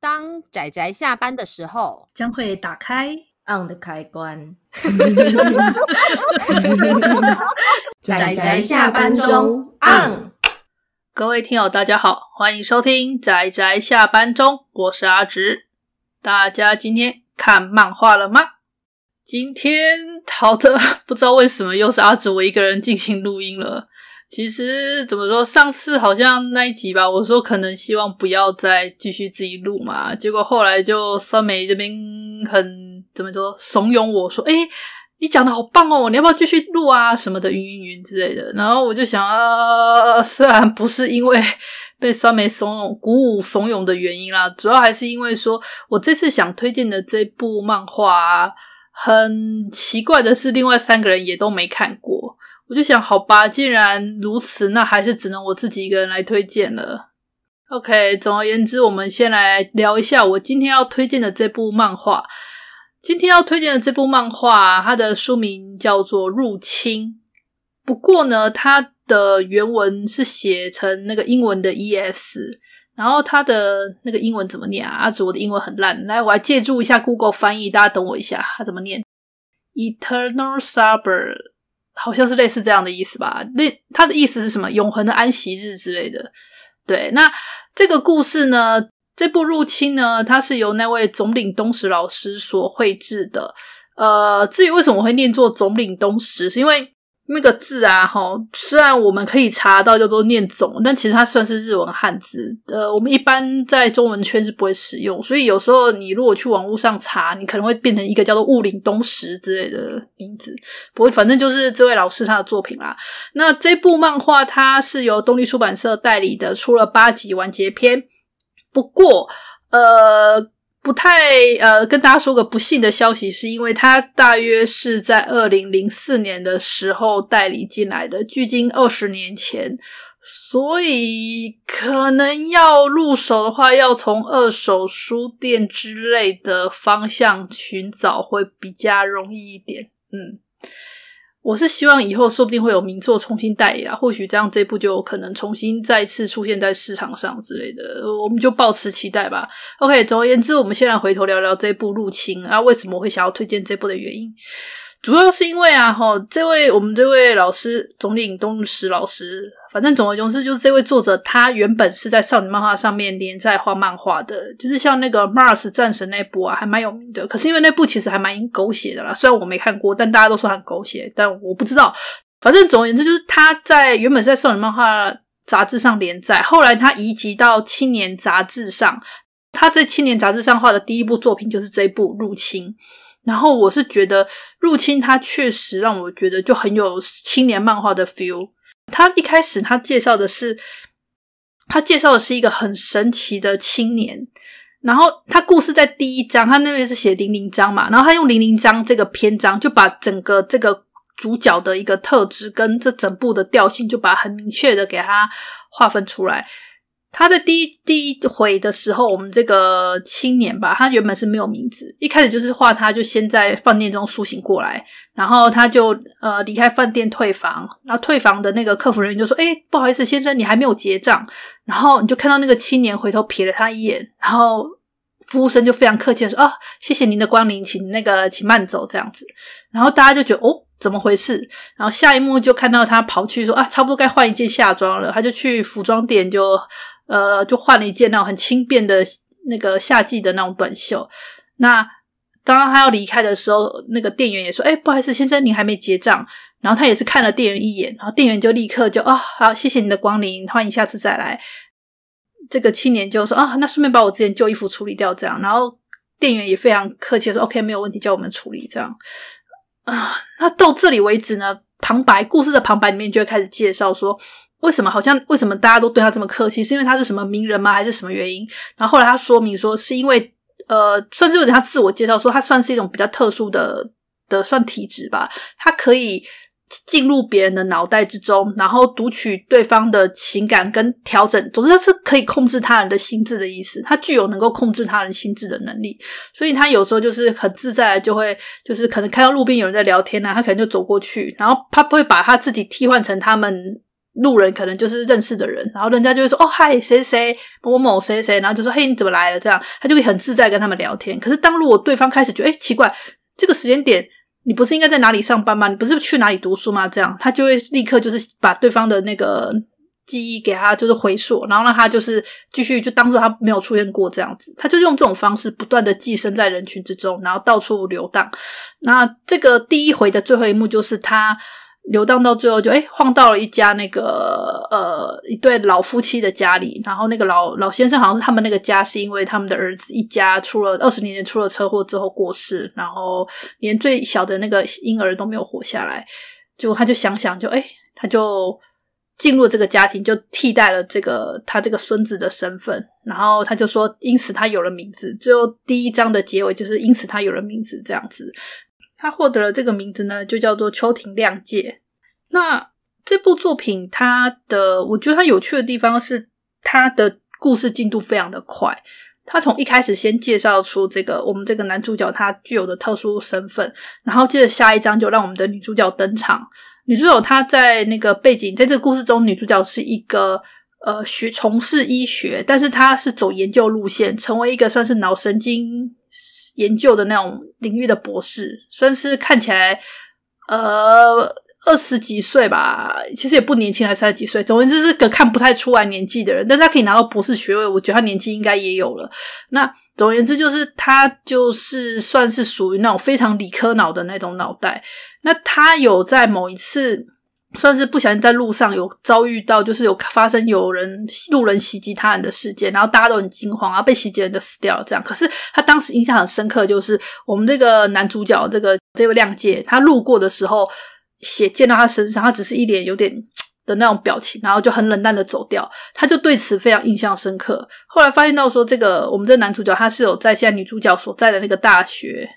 当仔仔下班的时候，将会打开 on 的开关。仔仔下班中 on。各位听友，大家好，欢迎收听仔仔下班中，我是阿直。大家今天看漫画了吗？今天好的，不知道为什么又是阿直我一个人进行录音了。其实怎么说，上次好像那一集吧，我说可能希望不要再继续自己录嘛。结果后来就酸梅这边很怎么说怂恿我说，哎，你讲的好棒哦，你要不要继续录啊什么的云云云之类的。然后我就想，呃，虽然不是因为 被酸梅怂恿鼓舞怂恿的原因啦，主要还是因为说我这次想推荐的这部漫画，很奇怪的是，另外三个人也都没看过。我就想，好吧，既然如此，那还是只能我自己一个人来推荐了。OK，总而言之，我们先来聊一下我今天要推荐的这部漫画。今天要推荐的这部漫画，它的书名叫做《入侵》，不过呢，它的原文是写成那个英文的 ES。然后它的那个英文怎么念啊？阿祖，我的英文很烂，来，我来借助一下 Google 翻译，大家等我一下，它怎么念？Eternal s u b e r 好像是类似这样的意思吧？那他的意思是什么？永恒的安息日之类的。对，那这个故事呢？这部入侵呢？它是由那位总领东石老师所绘制的。呃，至于为什么会念作总领东石，是因为。那个字啊，哈，虽然我们可以查到叫做念总，但其实它算是日文汉字。呃，我们一般在中文圈是不会使用，所以有时候你如果去网络上查，你可能会变成一个叫做雾岭东石之类的名字。不过反正就是这位老师他的作品啦。那这部漫画它是由东立出版社代理的，出了八集完结篇。不过，呃。不太呃，跟大家说个不幸的消息，是因为他大约是在二零零四年的时候代理进来的，距今二十年前，所以可能要入手的话，要从二手书店之类的方向寻找会比较容易一点，嗯。我是希望以后说不定会有名作重新代理啊，或许这样这部就有可能重新再次出现在市场上之类的，我们就保持期待吧。OK，总而言之，我们先来回头聊聊这部《入侵》，啊，为什么会想要推荐这部的原因，主要是因为啊，哈，这位我们这位老师总领东石老师。反正总而言之，就是这位作者他原本是在少女漫画上面连载画漫画的，就是像那个《Mars 战神》那部啊，还蛮有名的。可是因为那部其实还蛮狗血的啦，虽然我没看过，但大家都说很狗血，但我不知道。反正总而言之，就是他在原本是在少女漫画杂志上连载，后来他移籍到青年杂志上。他在青年杂志上画的第一部作品就是这一部《入侵》。然后我是觉得《入侵》它确实让我觉得就很有青年漫画的 feel。他一开始，他介绍的是，他介绍的是一个很神奇的青年。然后他故事在第一章，他那边是写零零章嘛，然后他用零零章这个篇章，就把整个这个主角的一个特质跟这整部的调性，就把很明确的给他划分出来。他的第一第一回的时候，我们这个青年吧，他原本是没有名字，一开始就是画他，就先在饭店中苏醒过来，然后他就呃离开饭店退房，然后退房的那个客服人员就说：“哎，不好意思，先生，你还没有结账。”然后你就看到那个青年回头瞥了他一眼，然后服务生就非常客气的说：“啊，谢谢您的光临，请那个请慢走这样子。”然后大家就觉得哦，怎么回事？然后下一幕就看到他跑去说：“啊，差不多该换一件夏装了。”他就去服装店就。呃，就换了一件那很轻便的那个夏季的那种短袖。那当他要离开的时候，那个店员也说：“哎，不好意思，先生，您还没结账。”然后他也是看了店员一眼，然后店员就立刻就啊，好，谢谢你的光临，欢迎下次再来。这个青年就说：“啊，那顺便把我这件旧衣服处理掉，这样。”然后店员也非常客气说：“OK，没有问题，叫我们处理这样。”啊，那到这里为止呢，旁白故事的旁白里面就会开始介绍说。为什么好像为什么大家都对他这么客气？是因为他是什么名人吗？还是什么原因？然后后来他说明说，是因为呃，算至有点他自我介绍说，他算是一种比较特殊的的算体质吧。他可以进入别人的脑袋之中，然后读取对方的情感跟调整。总之，他是可以控制他人的心智的意思。他具有能够控制他人心智的能力，所以他有时候就是很自在，就会就是可能看到路边有人在聊天呢，他可能就走过去，然后他会把他自己替换成他们。路人可能就是认识的人，然后人家就会说：“哦，嗨，谁谁某某某谁谁然后就说：“嘿，你怎么来了？”这样，他就会很自在跟他们聊天。可是，当如果对方开始觉得“哎，奇怪，这个时间点你不是应该在哪里上班吗？你不是去哪里读书吗？”这样，他就会立刻就是把对方的那个记忆给他，就是回溯，然后让他就是继续就当做他没有出现过这样子。他就是用这种方式不断的寄生在人群之中，然后到处游荡。那这个第一回的最后一幕就是他。流荡到最后就哎晃到了一家那个呃一对老夫妻的家里，然后那个老老先生好像是他们那个家是因为他们的儿子一家出了二十年前出了车祸之后过世，然后连最小的那个婴儿都没有活下来，就他就想想就哎他就进入这个家庭就替代了这个他这个孙子的身份，然后他就说因此他有了名字，最后第一章的结尾就是因此他有了名字这样子。他获得了这个名字呢，就叫做《秋庭亮介》。那这部作品，它的我觉得它有趣的地方是，它的故事进度非常的快。他从一开始先介绍出这个我们这个男主角他具有的特殊身份，然后接着下一章就让我们的女主角登场。女主角她在那个背景，在这个故事中，女主角是一个呃学从事医学，但是她是走研究路线，成为一个算是脑神经。研究的那种领域的博士，算是看起来，呃，二十几岁吧，其实也不年轻，还三十几岁。总之，是个看不太出来年纪的人，但是他可以拿到博士学位，我觉得他年纪应该也有了。那总而言之，就是他就是算是属于那种非常理科脑的那种脑袋。那他有在某一次。算是不小心在路上有遭遇到，就是有发生有人路人袭击他人的事件，然后大家都很惊慌，然后被袭击人就死掉了。这样，可是他当时印象很深刻，就是我们这个男主角，这个这位亮介，他路过的时候，血溅到他身上，他只是一脸有点 的那种表情，然后就很冷淡的走掉。他就对此非常印象深刻。后来发现到说，这个我们这男主角他是有在现在女主角所在的那个大学，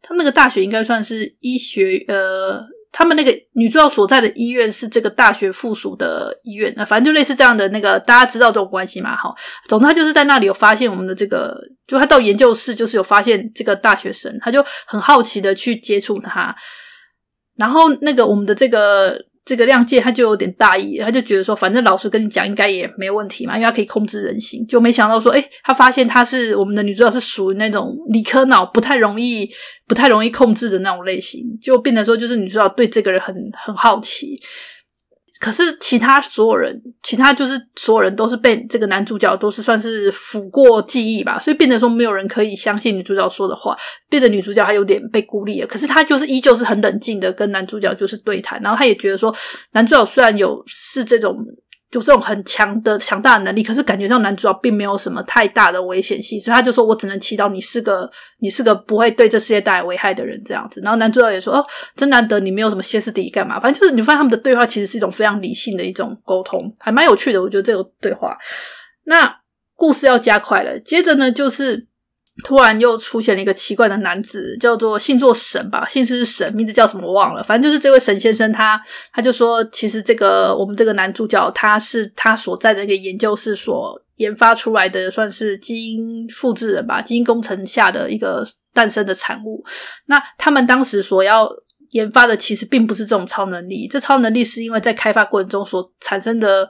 他那个大学应该算是医学，呃。他们那个女主角所在的医院是这个大学附属的医院，那反正就类似这样的那个，大家知道这种关系嘛？哈，总之他就是在那里有发现我们的这个，就他到研究室就是有发现这个大学生，他就很好奇的去接触他，然后那个我们的这个。这个亮剑他就有点大意，他就觉得说，反正老师跟你讲，应该也没问题嘛，因为他可以控制人心，就没想到说，哎，他发现他是我们的女主角是属于那种理科脑，不太容易、不太容易控制的那种类型，就变得说，就是女主角对这个人很很好奇。可是其他所有人，其他就是所有人都是被这个男主角都是算是抚过记忆吧，所以变得说没有人可以相信女主角说的话，变得女主角还有点被孤立了。可是她就是依旧是很冷静的跟男主角就是对谈，然后她也觉得说男主角虽然有是这种。有这种很强的强大的能力，可是感觉上男主角并没有什么太大的危险性，所以他就说我只能祈祷你是个你是个不会对这世界带来危害的人这样子。然后男主角也说哦，真难得你没有什么歇斯底里干嘛？反正就是你发现他们的对话其实是一种非常理性的一种沟通，还蛮有趣的。我觉得这个对话，那故事要加快了。接着呢，就是。突然又出现了一个奇怪的男子，叫做姓作神吧，姓氏是神，名字叫什么我忘了。反正就是这位神先生，他他就说，其实这个我们这个男主角，他是他所在的那个研究室所研发出来的，算是基因复制人吧，基因工程下的一个诞生的产物。那他们当时所要研发的，其实并不是这种超能力，这超能力是因为在开发过程中所产生的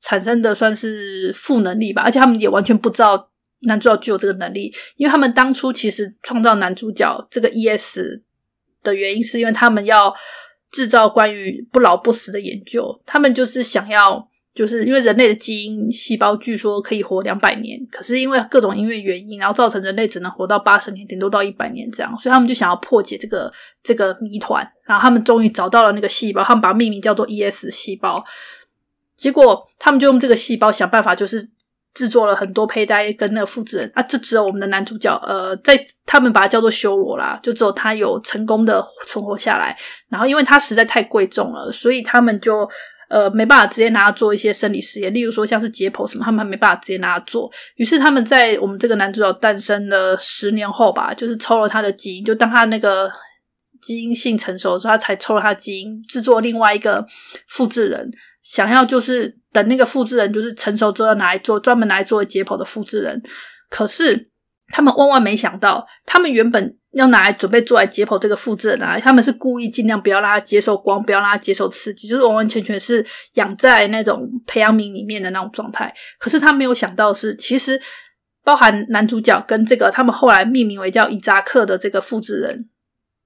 产生的算是负能力吧，而且他们也完全不知道。男主角具有这个能力，因为他们当初其实创造男主角这个 E.S. 的原因，是因为他们要制造关于不老不死的研究。他们就是想要，就是因为人类的基因细胞据说可以活两百年，可是因为各种因为原因，然后造成人类只能活到八十年，顶多到一百年这样。所以他们就想要破解这个这个谜团，然后他们终于找到了那个细胞，他们把命名叫做 E.S. 细胞。结果他们就用这个细胞想办法，就是。制作了很多胚胎跟那个复制人，啊，这只有我们的男主角，呃，在他们把它叫做修罗啦，就只有他有成功的存活下来。然后，因为他实在太贵重了，所以他们就呃没办法直接拿它做一些生理实验，例如说像是解剖什么，他们没办法直接拿它做。于是他们在我们这个男主角诞生的十年后吧，就是抽了他的基因，就当他那个基因性成熟的时候，他才抽了他基因，制作另外一个复制人，想要就是。那个复制人就是成熟之后拿来做专门来做解剖的复制人，可是他们万万没想到，他们原本要拿来准备做来解剖这个复制人，啊，他们是故意尽量不要让他接受光，不要让他接受刺激，就是完完全全是养在那种培养皿里面的那种状态。可是他没有想到是，其实包含男主角跟这个他们后来命名为叫伊扎克的这个复制人，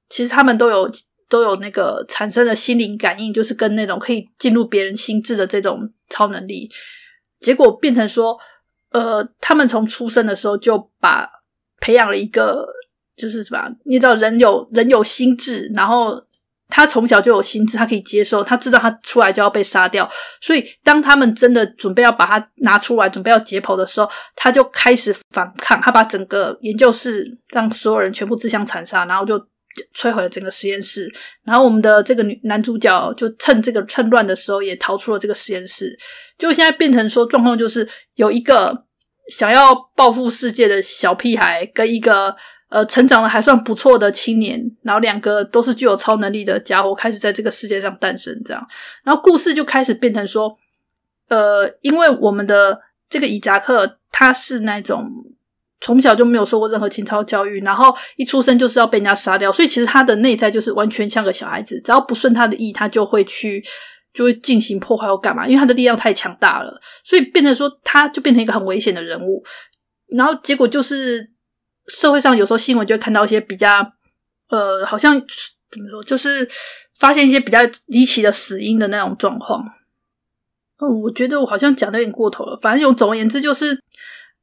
其实他们都有。都有那个产生了心灵感应，就是跟那种可以进入别人心智的这种超能力，结果变成说，呃，他们从出生的时候就把培养了一个，就是什么？你知道，人有人有心智，然后他从小就有心智，他可以接受，他知道他出来就要被杀掉，所以当他们真的准备要把他拿出来，准备要解剖的时候，他就开始反抗，他把整个研究室让所有人全部自相残杀，然后就。摧毁了整个实验室，然后我们的这个女男主角就趁这个趁乱的时候也逃出了这个实验室，就现在变成说状况就是有一个想要报复世界的小屁孩跟一个呃成长的还算不错的青年，然后两个都是具有超能力的家伙开始在这个世界上诞生这样，然后故事就开始变成说，呃，因为我们的这个伊扎克他是那种。从小就没有受过任何情操教育，然后一出生就是要被人家杀掉，所以其实他的内在就是完全像个小孩子，只要不顺他的意，他就会去，就会进行破坏或干嘛，因为他的力量太强大了，所以变成说他就变成一个很危险的人物，然后结果就是社会上有时候新闻就会看到一些比较，呃，好像怎么说，就是发现一些比较离奇的死因的那种状况。嗯，我觉得我好像讲的有点过头了，反正总总而言之就是。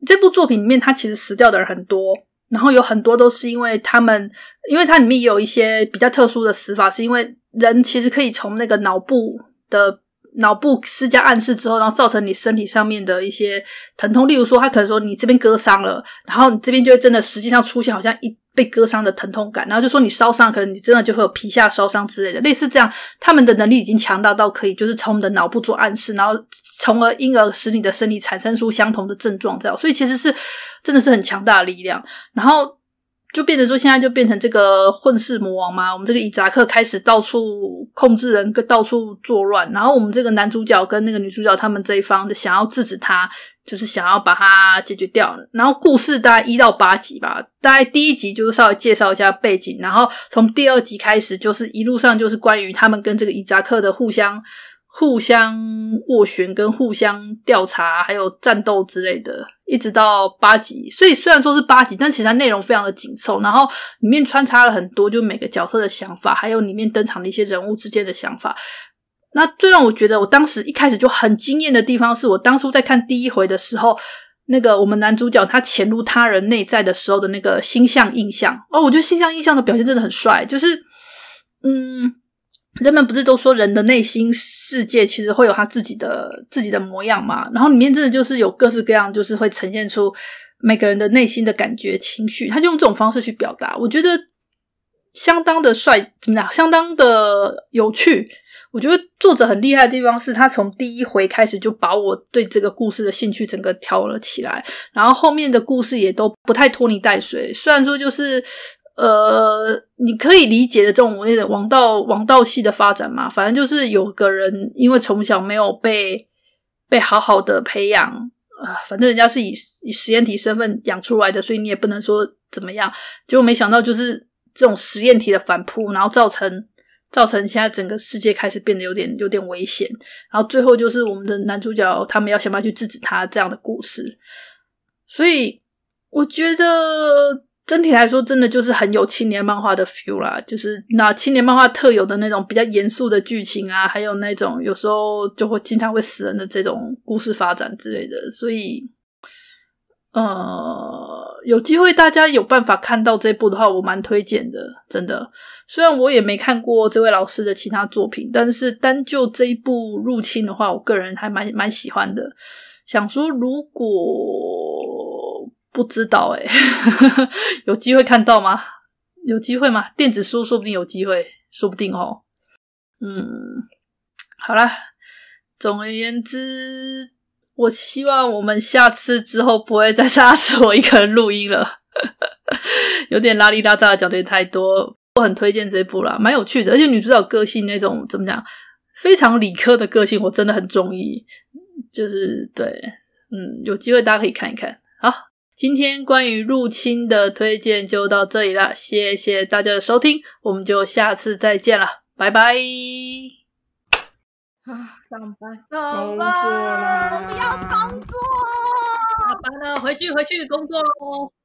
这部作品里面，他其实死掉的人很多，然后有很多都是因为他们，因为它里面也有一些比较特殊的死法，是因为人其实可以从那个脑部的。脑部施加暗示之后，然后造成你身体上面的一些疼痛，例如说，他可能说你这边割伤了，然后你这边就会真的实际上出现好像一被割伤的疼痛感，然后就说你烧伤，可能你真的就会有皮下烧伤之类的，类似这样，他们的能力已经强大到可以就是从我们的脑部做暗示，然后从而因而使你的身体产生出相同的症状这样，所以其实是真的是很强大的力量，然后。就变成说，现在就变成这个混世魔王嘛。我们这个以扎克开始到处控制人，跟到处作乱。然后我们这个男主角跟那个女主角，他们这一方的想要制止他，就是想要把他解决掉。然后故事大概一到八集吧，大概第一集就是稍微介绍一下背景，然后从第二集开始就是一路上就是关于他们跟这个以扎克的互相。互相斡旋跟互相调查，还有战斗之类的，一直到八集。所以虽然说是八集，但其实它内容非常的紧凑。然后里面穿插了很多，就每个角色的想法，还有里面登场的一些人物之间的想法。那最让我觉得，我当时一开始就很惊艳的地方，是我当初在看第一回的时候，那个我们男主角他潜入他人内在的时候的那个星象印象。哦，我觉得星象印象的表现真的很帅，就是嗯。人们不是都说人的内心世界其实会有他自己的自己的模样嘛？然后里面真的就是有各式各样，就是会呈现出每个人的内心的感觉、情绪。他就用这种方式去表达，我觉得相当的帅，怎么讲？相当的有趣。我觉得作者很厉害的地方是他从第一回开始就把我对这个故事的兴趣整个挑了起来，然后后面的故事也都不太拖泥带水。虽然说就是。呃，你可以理解的这种那种王道王道系的发展嘛？反正就是有个人，因为从小没有被被好好的培养啊，反正人家是以以实验体身份养出来的，所以你也不能说怎么样。结果没想到就是这种实验体的反扑，然后造成造成现在整个世界开始变得有点有点危险。然后最后就是我们的男主角他们要想办法去制止他这样的故事。所以我觉得。整体来说，真的就是很有青年漫画的 feel 啦，就是那青年漫画特有的那种比较严肃的剧情啊，还有那种有时候就会经常会死人的这种故事发展之类的。所以，呃，有机会大家有办法看到这部的话，我蛮推荐的，真的。虽然我也没看过这位老师的其他作品，但是单就这一部《入侵》的话，我个人还蛮蛮喜欢的。想说，如果不知道哎，有机会看到吗？有机会吗？电子书说不定有机会，说不定哦。嗯，好啦，总而言之，我希望我们下次之后不会再杀死我一个人录音了。有点拉里拉扎的也太多，我很推荐这部啦，蛮有趣的，而且女主角个性那种怎么讲，非常理科的个性，我真的很中意。就是对，嗯，有机会大家可以看一看。好。今天关于入侵的推荐就到这里了，谢谢大家的收听，我们就下次再见了，拜拜。啊，上班，工作我不要工作，下班了，回去回去工作喽。